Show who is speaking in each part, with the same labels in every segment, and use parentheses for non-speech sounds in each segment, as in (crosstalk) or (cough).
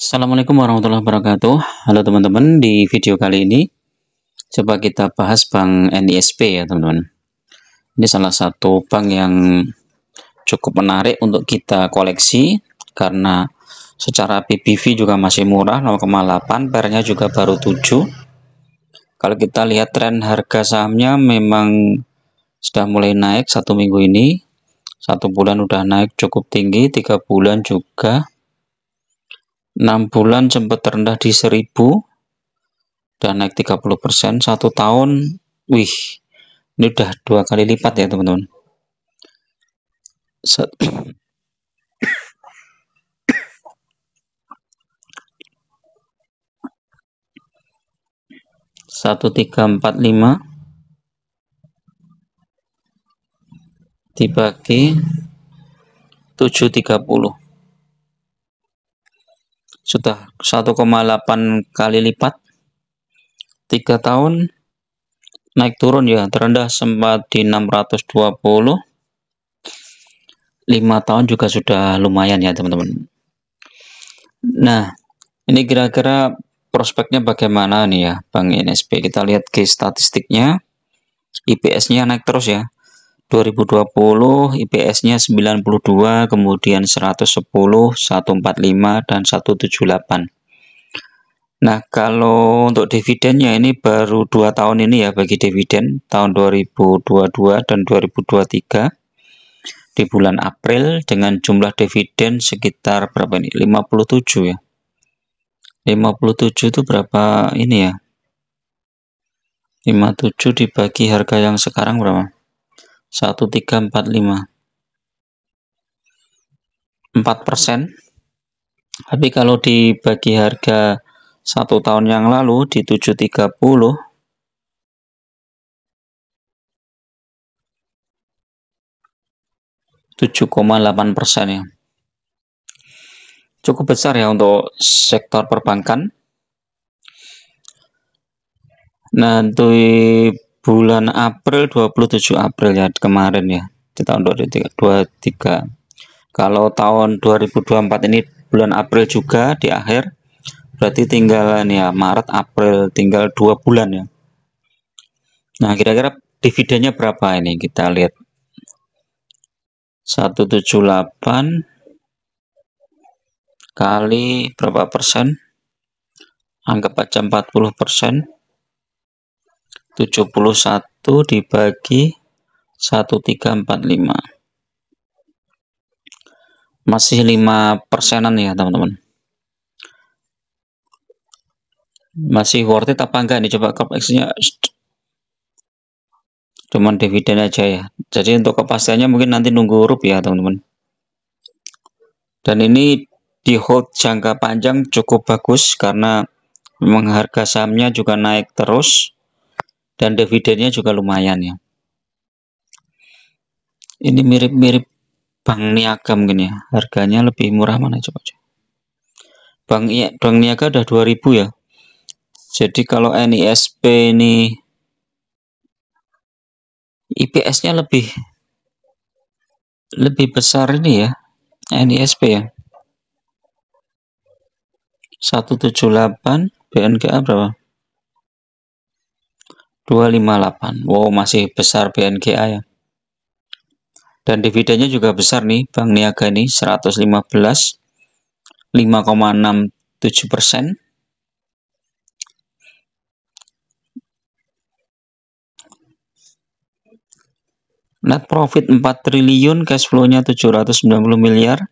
Speaker 1: Assalamualaikum warahmatullahi wabarakatuh. Halo teman-teman, di video kali ini coba kita bahas bank NISP ya teman-teman. Ini salah satu bank yang cukup menarik untuk kita koleksi karena secara PBV juga masih murah 0,8, pernya juga baru 7. Kalau kita lihat tren harga sahamnya memang sudah mulai naik satu minggu ini. Satu bulan udah naik cukup tinggi, tiga bulan juga 6 bulan sempat terendah di 1000 dan naik 30%, 1 tahun, wih, ini udah dua kali lipat ya teman-teman. satu tiga empat lima dibagi tujuh tiga puluh sudah 1,8 kali lipat 3 tahun naik turun ya terendah sempat di 620 5 tahun juga sudah lumayan ya teman-teman nah ini kira-kira prospeknya bagaimana nih ya Bang INSP kita lihat ke statistiknya IPS nya naik terus ya 2020 IPS-nya 92, kemudian 110, 145, dan 178. Nah, kalau untuk dividennya ini baru 2 tahun ini ya bagi dividen tahun 2022 dan 2023 di bulan April dengan jumlah dividen sekitar berapa ini? 57 ya. 57 itu berapa ini ya? 57 dibagi harga yang sekarang berapa? 1345 4 persen tapi kalau dibagi harga satu tahun yang lalu di 730 7,8 persen ya cukup besar ya untuk sektor perbankan. Nah, untuk bulan April 27 April ya kemarin ya di tahun 2023 kalau tahun 2024 ini bulan April juga di akhir berarti tinggalan ya Maret April tinggal dua bulan ya Nah kira-kira dividennya berapa ini kita lihat 178 kali berapa persen anggap aja 40 persen 71 dibagi 1345 masih 5 persenan ya teman-teman masih worth it apa enggak nih coba X nya cuman dividen aja ya jadi untuk kepastiannya mungkin nanti nunggu huruf ya teman-teman dan ini di hold jangka panjang cukup bagus karena memang harga sahamnya juga naik terus dan dividennya juga lumayan ya ini mirip-mirip Bank Niaga mungkin ya harganya lebih murah mana coba, coba. Bank, Bank Niaga udah 2000 ya jadi kalau NISP ini IPS-nya lebih lebih besar ini ya NISP ya 178 BNGA berapa 258. Wow, masih besar BNGA ya. Dan dividennya juga besar nih, Bank Niaga ini 115, 5,67 persen. Net profit 4 triliun, cash flow-nya 790 miliar.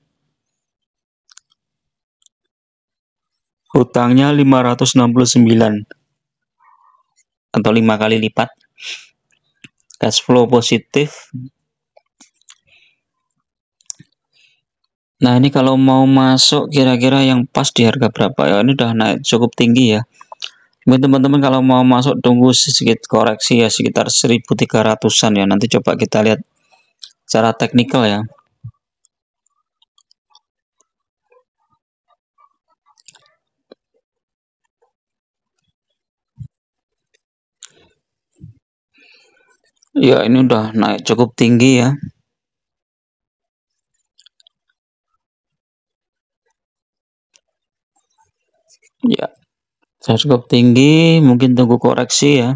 Speaker 1: Hutangnya 569 atau lima kali lipat cash flow positif nah ini kalau mau masuk kira-kira yang pas di harga berapa ya ini udah naik cukup tinggi ya teman-teman kalau mau masuk tunggu sedikit koreksi ya sekitar 1300an ya nanti coba kita lihat secara teknikal ya Ya ini udah naik cukup tinggi ya. Ya, cukup tinggi, mungkin tunggu koreksi ya.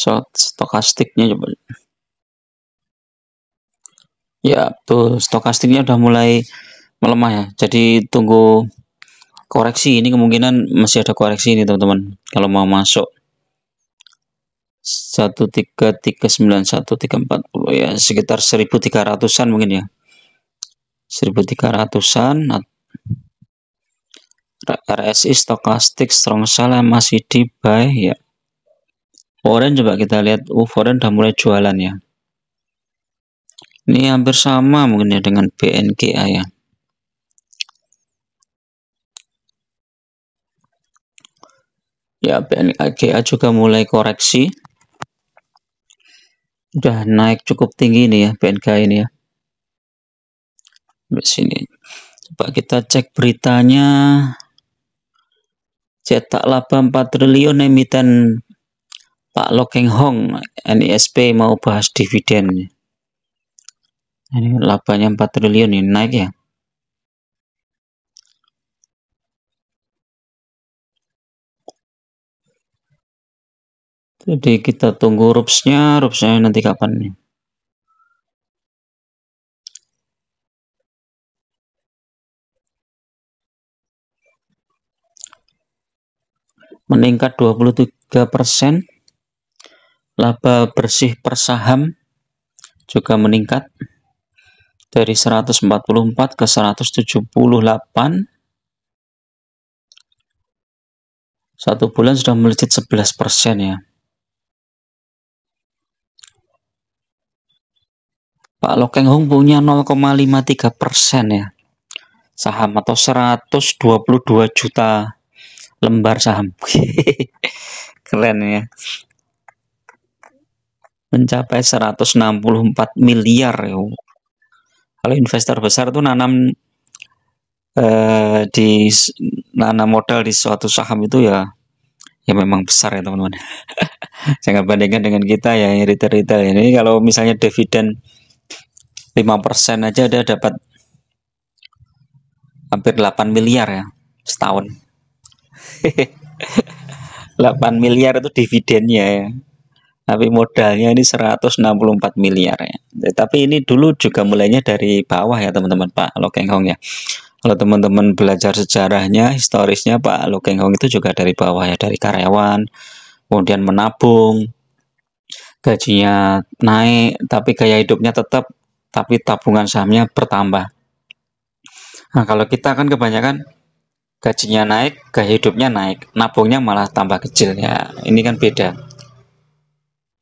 Speaker 1: Short stokastiknya coba. Ya, tuh stokastiknya udah mulai melemah ya. Jadi tunggu koreksi ini kemungkinan masih ada koreksi ini teman-teman kalau mau masuk. 1339140 ya sekitar 1300-an mungkin ya 1300-an RSI stokastik strong salah masih di buy ya foreign coba kita lihat uh oh, foreign udah mulai jualan ya ini hampir sama mungkin ya dengan BNGA ya ya BNGA juga mulai koreksi udah naik cukup tinggi ini ya PNK ini ya di sini coba kita cek beritanya cetak laba 4 triliun emiten Pak Lokeng Hong NISP mau bahas dividen ini labanya 4 triliun ini naik ya Jadi kita tunggu rupsnya, rupsnya nanti kapan nih. Meningkat 23%, laba bersih per saham juga meningkat dari 144 ke 178 satu bulan sudah melejit 11 persen ya Pak Lokeng Hong punya 0,53 persen ya saham atau 122 juta lembar saham (laughs) keren ya mencapai 164 miliar ya. kalau investor besar tuh nanam eh, di nanam modal di suatu saham itu ya ya memang besar ya teman-teman (laughs) saya bandingkan dengan kita ya yang retail-retail ini kalau misalnya dividen 5% aja udah dapat hampir 8 miliar ya setahun 8 (laughs) miliar itu dividennya ya tapi modalnya ini 164 miliar ya tapi ini dulu juga mulainya dari bawah ya teman-teman Pak Lokeng Hong ya kalau teman-teman belajar sejarahnya historisnya Pak Lokeng Hong itu juga dari bawah ya dari karyawan kemudian menabung gajinya naik tapi gaya hidupnya tetap tapi tabungan sahamnya bertambah. Nah, kalau kita kan kebanyakan gajinya naik, gaya hidupnya naik, nabungnya malah tambah kecil ya. Ini kan beda.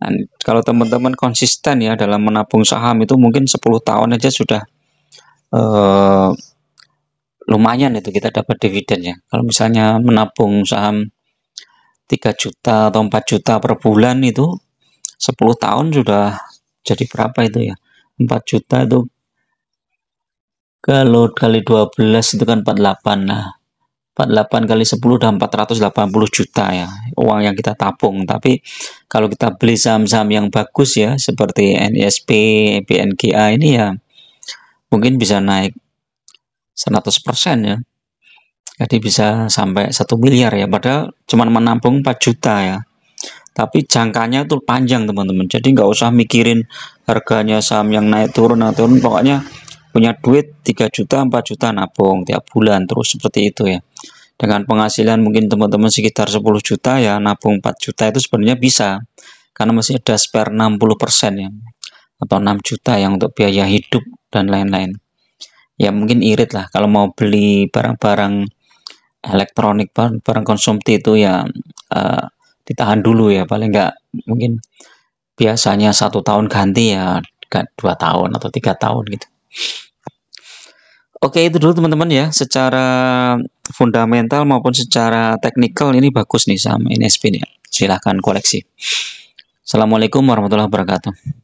Speaker 1: Dan kalau teman-teman konsisten ya dalam menabung saham itu mungkin 10 tahun aja sudah eh, lumayan itu kita dapat dividennya. Kalau misalnya menabung saham 3 juta atau 4 juta per bulan itu 10 tahun sudah jadi berapa itu ya? 4 juta itu kalau kali 12 itu kan 48 nah 48 kali 10 udah 480 juta ya uang yang kita tabung tapi kalau kita beli saham-saham yang bagus ya seperti NISP, BNGA ini ya mungkin bisa naik 100% ya jadi bisa sampai 1 miliar ya padahal cuma menampung 4 juta ya tapi jangkanya itu panjang teman-teman jadi nggak usah mikirin harganya saham yang naik turun atau turun pokoknya punya duit 3 juta 4 juta nabung tiap bulan terus seperti itu ya dengan penghasilan mungkin teman-teman sekitar 10 juta ya nabung 4 juta itu sebenarnya bisa karena masih ada spare 60% ya atau 6 juta yang untuk biaya hidup dan lain-lain ya mungkin irit lah kalau mau beli barang-barang elektronik barang, barang konsumsi itu ya uh, ditahan dulu ya paling nggak mungkin biasanya satu tahun ganti ya dua tahun atau tiga tahun gitu Oke itu dulu teman-teman ya secara fundamental maupun secara teknikal ini bagus nih sama NSP nih ya. silahkan koleksi Assalamualaikum warahmatullahi wabarakatuh